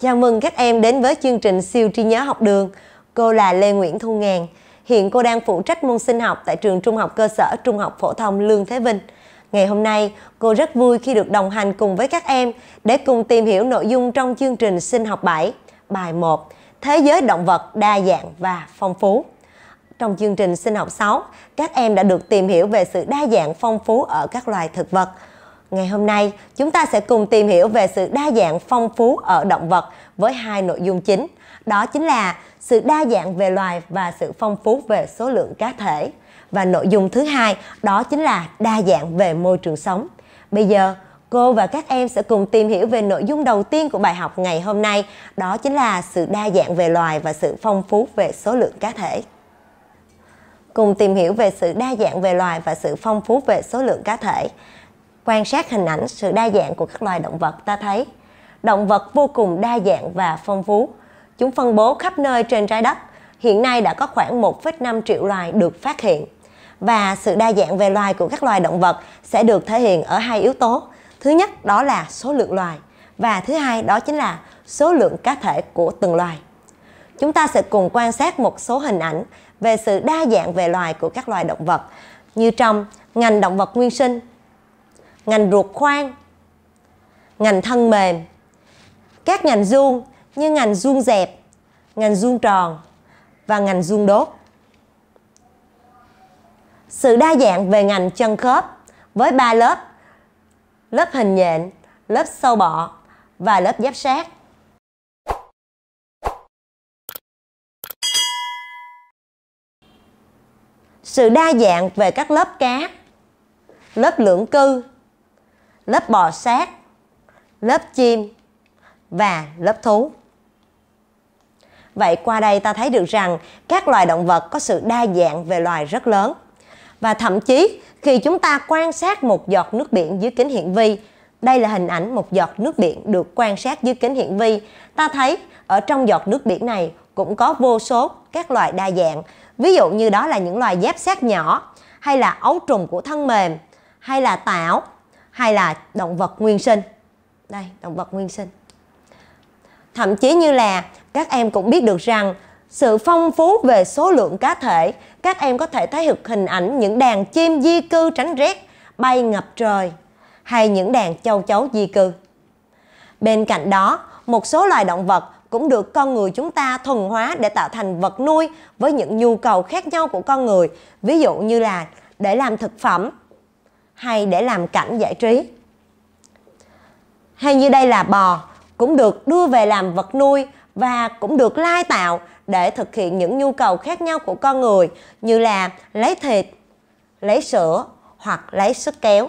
Chào mừng các em đến với chương trình siêu trí nhớ học đường. Cô là Lê Nguyễn Thu Ngàn. Hiện cô đang phụ trách môn sinh học tại trường trung học cơ sở Trung học phổ thông Lương Thế Vinh. Ngày hôm nay, cô rất vui khi được đồng hành cùng với các em để cùng tìm hiểu nội dung trong chương trình sinh học 7, bài 1, Thế giới động vật đa dạng và phong phú. Trong chương trình sinh học 6, các em đã được tìm hiểu về sự đa dạng phong phú ở các loài thực vật – Ngày hôm nay, chúng ta sẽ cùng tìm hiểu về sự đa dạng phong phú ở động vật với hai nội dung chính. Đó chính là sự đa dạng về loài và sự phong phú về số lượng cá thể. Và nội dung thứ hai đó chính là đa dạng về môi trường sống. Bây giờ, cô và các em sẽ cùng tìm hiểu về nội dung đầu tiên của bài học ngày hôm nay, đó chính là sự đa dạng về loài và sự phong phú về số lượng cá thể. Cùng tìm hiểu về sự đa dạng về loài và sự phong phú về số lượng cá thể quan sát hình ảnh sự đa dạng của các loài động vật ta thấy động vật vô cùng đa dạng và phong phú chúng phân bố khắp nơi trên trái đất hiện nay đã có khoảng 1,5 triệu loài được phát hiện và sự đa dạng về loài của các loài động vật sẽ được thể hiện ở hai yếu tố thứ nhất đó là số lượng loài và thứ hai đó chính là số lượng cá thể của từng loài chúng ta sẽ cùng quan sát một số hình ảnh về sự đa dạng về loài của các loài động vật như trong ngành động vật nguyên sinh ngành ruột khoan, ngành thân mềm, các ngành vuông như ngành vuông dẹp, ngành vuông tròn và ngành vuông đốt. Sự đa dạng về ngành chân khớp với ba lớp, lớp hình nhện, lớp sâu bọ và lớp giáp sát. Sự đa dạng về các lớp cá, lớp lưỡng cư, lớp bò sát, lớp chim và lớp thú. Vậy qua đây ta thấy được rằng các loài động vật có sự đa dạng về loài rất lớn. Và thậm chí khi chúng ta quan sát một giọt nước biển dưới kính hiển vi, đây là hình ảnh một giọt nước biển được quan sát dưới kính hiển vi, ta thấy ở trong giọt nước biển này cũng có vô số các loài đa dạng. Ví dụ như đó là những loài giáp sát nhỏ, hay là ấu trùng của thân mềm, hay là tảo, hay là động vật nguyên sinh đây động vật nguyên sinh thậm chí như là các em cũng biết được rằng sự phong phú về số lượng cá thể các em có thể thấy được hình ảnh những đàn chim di cư tránh rét bay ngập trời hay những đàn châu chấu di cư bên cạnh đó một số loài động vật cũng được con người chúng ta thuần hóa để tạo thành vật nuôi với những nhu cầu khác nhau của con người ví dụ như là để làm thực phẩm hay để làm cảnh giải trí. Hay như đây là bò, cũng được đưa về làm vật nuôi và cũng được lai tạo để thực hiện những nhu cầu khác nhau của con người như là lấy thịt, lấy sữa hoặc lấy sức kéo.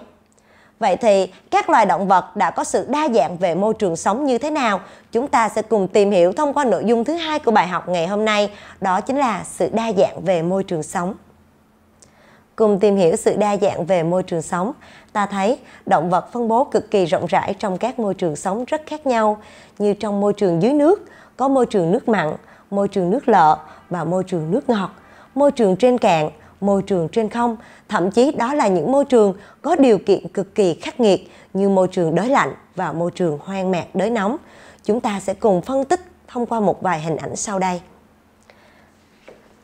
Vậy thì các loài động vật đã có sự đa dạng về môi trường sống như thế nào? Chúng ta sẽ cùng tìm hiểu thông qua nội dung thứ hai của bài học ngày hôm nay, đó chính là sự đa dạng về môi trường sống cùng tìm hiểu sự đa dạng về môi trường sống, ta thấy động vật phân bố cực kỳ rộng rãi trong các môi trường sống rất khác nhau, như trong môi trường dưới nước có môi trường nước mặn, môi trường nước lợ và môi trường nước ngọt, môi trường trên cạn, môi trường trên không, thậm chí đó là những môi trường có điều kiện cực kỳ khắc nghiệt như môi trường đới lạnh và môi trường hoang mạc đới nóng. Chúng ta sẽ cùng phân tích thông qua một vài hình ảnh sau đây.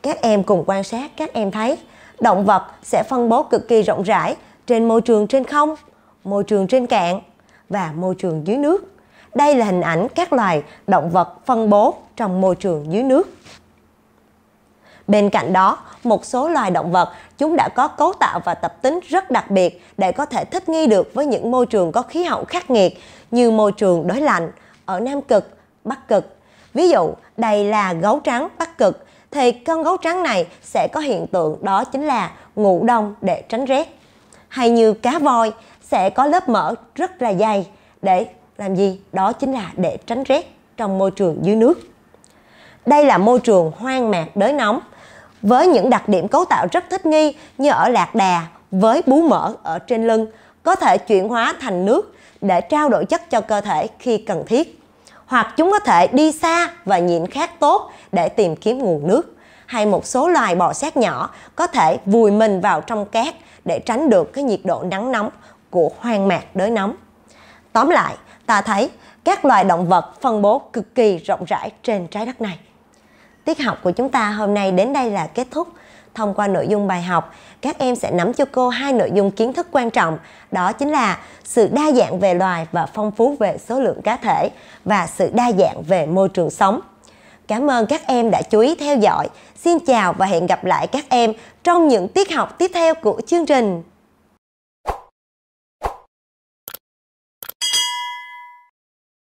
Các em cùng quan sát, các em thấy động vật sẽ phân bố cực kỳ rộng rãi trên môi trường trên không, môi trường trên cạn và môi trường dưới nước. Đây là hình ảnh các loài động vật phân bố trong môi trường dưới nước. Bên cạnh đó, một số loài động vật chúng đã có cấu tạo và tập tính rất đặc biệt để có thể thích nghi được với những môi trường có khí hậu khắc nghiệt như môi trường đối lạnh ở Nam Cực, Bắc Cực. Ví dụ, đây là gấu trắng Bắc Cực thì con gấu trắng này sẽ có hiện tượng đó chính là ngủ đông để tránh rét. Hay như cá voi sẽ có lớp mỡ rất là dày để làm gì? Đó chính là để tránh rét trong môi trường dưới nước. Đây là môi trường hoang mạc đới nóng với những đặc điểm cấu tạo rất thích nghi như ở lạc đà với bú mỡ ở trên lưng có thể chuyển hóa thành nước để trao đổi chất cho cơ thể khi cần thiết hoặc chúng có thể đi xa và nhịn khát tốt để tìm kiếm nguồn nước hay một số loài bò sát nhỏ có thể vùi mình vào trong cát để tránh được cái nhiệt độ nắng nóng của hoang mạc đới nóng. Tóm lại, ta thấy các loài động vật phân bố cực kỳ rộng rãi trên trái đất này. Tiết học của chúng ta hôm nay đến đây là kết thúc. Thông qua nội dung bài học, các em sẽ nắm cho cô hai nội dung kiến thức quan trọng, đó chính là sự đa dạng về loài và phong phú về số lượng cá thể và sự đa dạng về môi trường sống. Cảm ơn các em đã chú ý theo dõi. Xin chào và hẹn gặp lại các em trong những tiết học tiếp theo của chương trình.